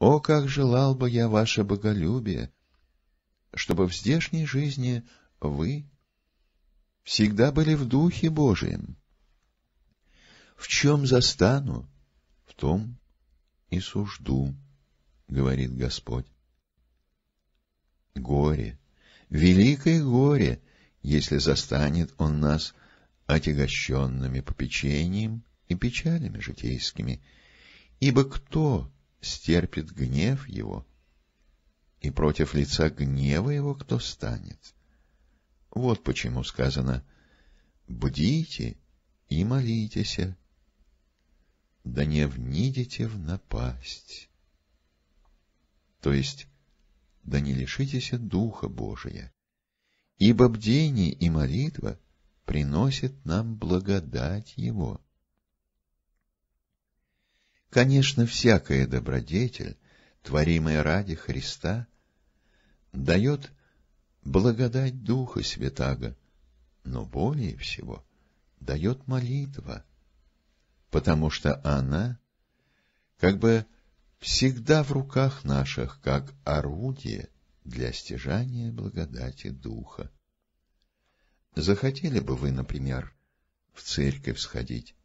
О, как желал бы я ваше боголюбие, чтобы в здешней жизни вы всегда были в Духе Божием. В чем застану, в том и сужду, — говорит Господь. Горе, великое горе, если застанет Он нас отягощенными попечением и печалями житейскими, ибо кто стерпит гнев его, и против лица гнева его кто станет? Вот почему сказано «бдите и молитесь, да не внидите в напасть». То есть «да не лишитесь Духа Божия, ибо бдение и молитва приносят нам благодать Его». Конечно, всякая добродетель, творимая ради Христа, дает благодать Духа Святаго, но более всего дает молитва, потому что она как бы всегда в руках наших, как орудие для стяжания благодати Духа. Захотели бы вы, например, в церковь сходить,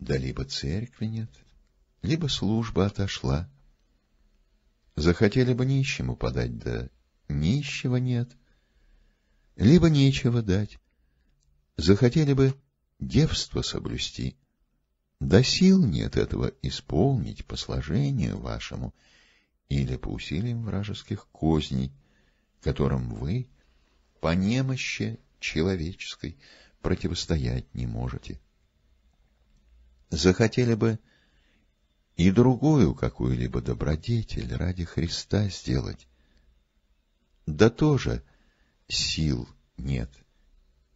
да либо церкви нет — либо служба отошла. Захотели бы нищему подать, да нищего нет. Либо нечего дать. Захотели бы девство соблюсти. Да сил нет этого исполнить по сложению вашему или по усилиям вражеских козней, которым вы по немощи человеческой противостоять не можете. Захотели бы и другую какую-либо добродетель ради Христа сделать. Да тоже сил нет,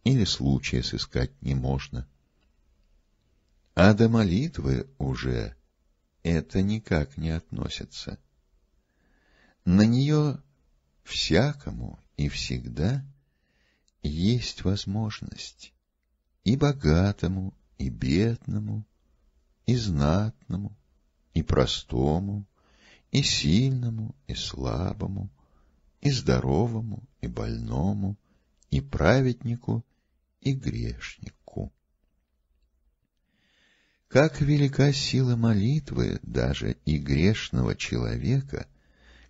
или случая сыскать не можно. А до молитвы уже это никак не относится. На нее всякому и всегда есть возможность и богатому, и бедному, и знатному, и простому, и сильному, и слабому, и здоровому, и больному, и праведнику, и грешнику. Как велика сила молитвы даже и грешного человека,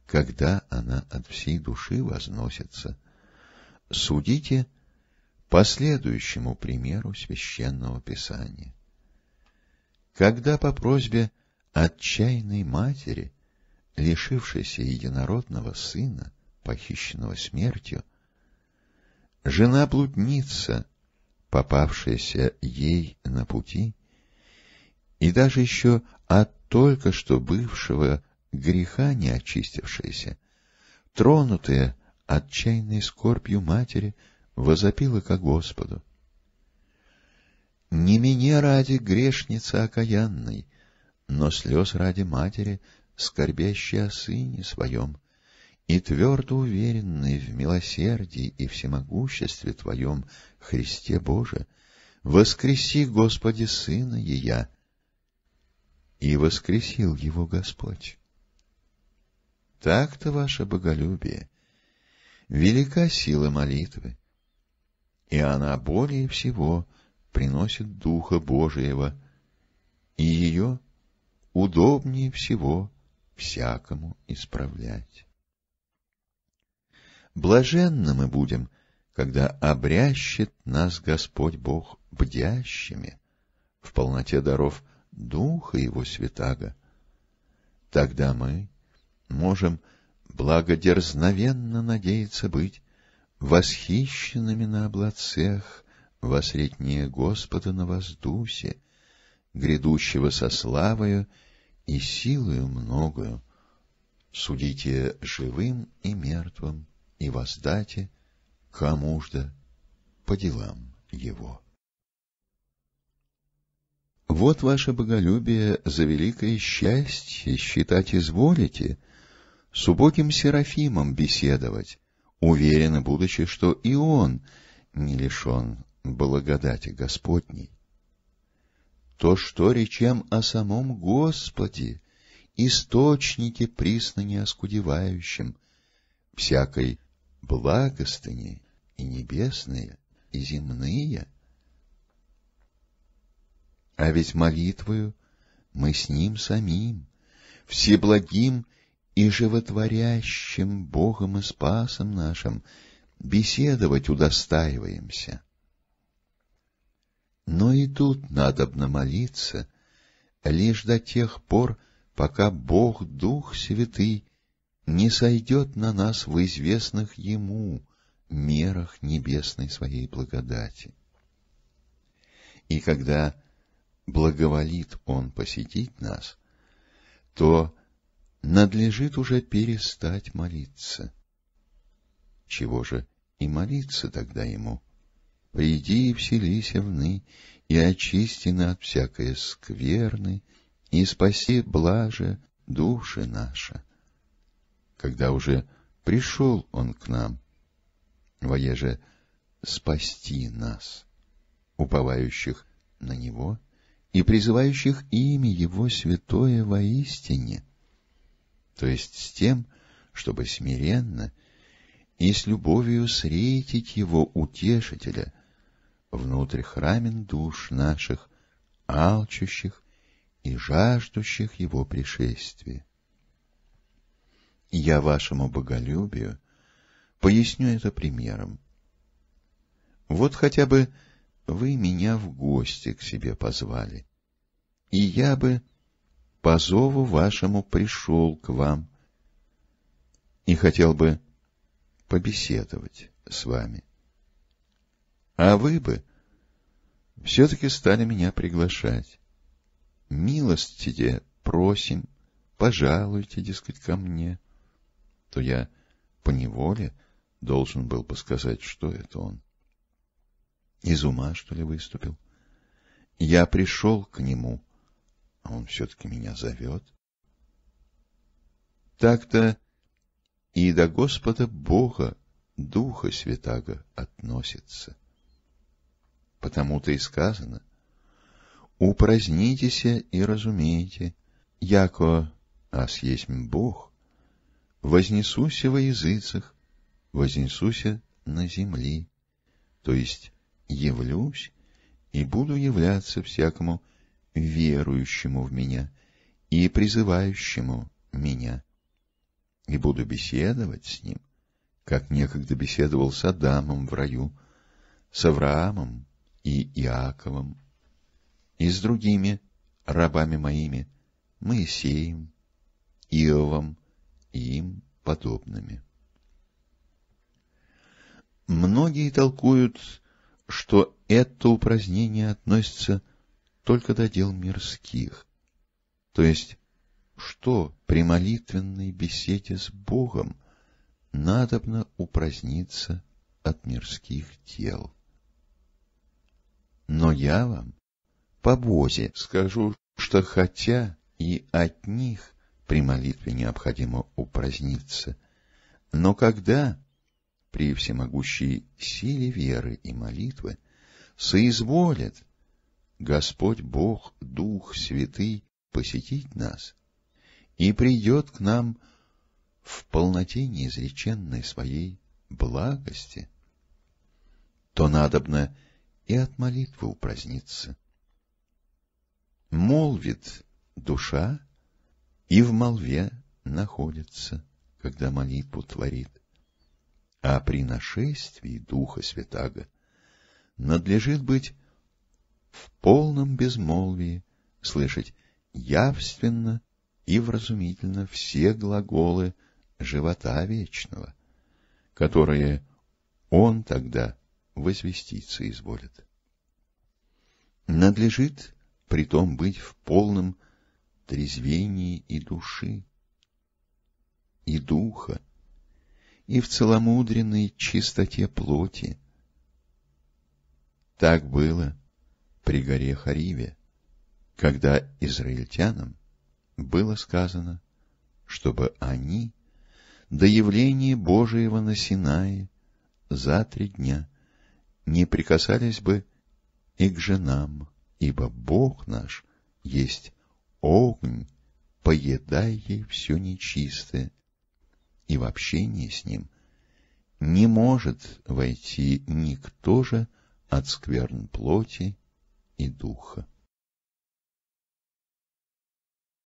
когда она от всей души возносится. Судите по следующему примеру священного писания. Когда по просьбе отчаянной матери, лишившейся единородного сына, похищенного смертью, жена-блудница, попавшаяся ей на пути, и даже еще от только что бывшего греха не очистившаяся, тронутая отчаянной скорбью матери, возопила ко Господу. «Не меня ради грешницы окаянной, но слез ради матери, скорбящей о сыне своем, и твердо уверенный в милосердии и всемогуществе Твоем, Христе Боже, воскреси, Господи, сына ея. И воскресил его Господь. Так-то ваше боголюбие. Велика сила молитвы, и она более всего приносит Духа Божиего, и ее удобнее всего всякому исправлять. Блаженны мы будем, когда обрящет нас Господь Бог бдящими, в полноте даров Духа Его Святаго. Тогда мы можем благодерзновенно надеяться быть восхищенными на облацех во среднее Господа на воздусе, грядущего со славою и силою многою. Судите живым и мертвым, и воздайте, кому жда, по делам его. Вот ваше боголюбие за великое счастье считать изволите, с убогим Серафимом беседовать, уверенно будучи, что и он не лишен благодати Господней то что речем о самом Господе, источнике присно неоскудевающем, всякой благостыни и небесные, и земные. А ведь молитвою мы с Ним самим, всеблагим и животворящим Богом и Спасом нашим, беседовать удостаиваемся. Но и тут надобно молиться лишь до тех пор, пока Бог Дух Святый не сойдет на нас в известных Ему мерах небесной своей благодати. И когда благоволит Он посетить нас, то надлежит уже перестать молиться. Чего же и молиться тогда Ему? — Приди и вселися вны, и очисти от всякой скверны, и спаси, блаже, души наша. Когда уже пришел он к нам, воеже спасти нас, уповающих на него и призывающих имя его святое воистине, то есть с тем, чтобы смиренно и с любовью встретить его утешителя, внутрь храмен душ наших, алчущих и жаждущих его пришествия. Я вашему боголюбию поясню это примером. Вот хотя бы вы меня в гости к себе позвали, и я бы по зову вашему пришел к вам и хотел бы побеседовать с вами. А вы бы все-таки стали меня приглашать. Милость тебе просим, пожалуйте, дескать, ко мне. То я поневоле должен был бы сказать, что это он. Из ума, что ли, выступил? Я пришел к нему, а он все-таки меня зовет. Так-то и до Господа Бога, Духа Святаго относится потому-то и сказано. Упразднитеся и разумейте, яко аз есть Бог, вознесуся во языцах, вознесуся на земли, то есть явлюсь и буду являться всякому верующему в меня и призывающему меня, и буду беседовать с ним, как некогда беседовал с Адамом в раю, с Авраамом и Иаковом, и с другими рабами моими, Моисеем, Иовом и им подобными. Многие толкуют, что это упразднение относится только до дел мирских, то есть, что при молитвенной беседе с Богом надобно упраздниться от мирских дел но я вам по Бозе скажу, что хотя и от них при молитве необходимо упраздниться, но когда при всемогущей силе веры и молитвы соизволит Господь Бог Дух Святый посетить нас и придет к нам в полноте неизреченной своей благости, то надобно и от молитвы упразднится. Молвит душа и в молве находится, когда молитву творит. А при нашествии Духа Святаго надлежит быть в полном безмолвии, слышать явственно и вразумительно все глаголы живота вечного, которые он тогда возвеститься изволит. Надлежит притом быть в полном трезвении и души, и духа, и в целомудренной чистоте плоти. Так было при горе Хариве, когда израильтянам было сказано, чтобы они до явления Божьего на Синае за три дня не прикасались бы и к женам, ибо Бог наш есть огонь, поедай ей все нечистое, и в общении с ним не может войти никто же от скверн плоти и духа.